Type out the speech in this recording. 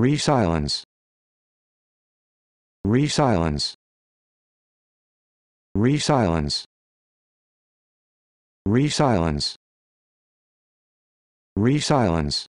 Resilence. Resilence. Resilence. Resilence. Resilence.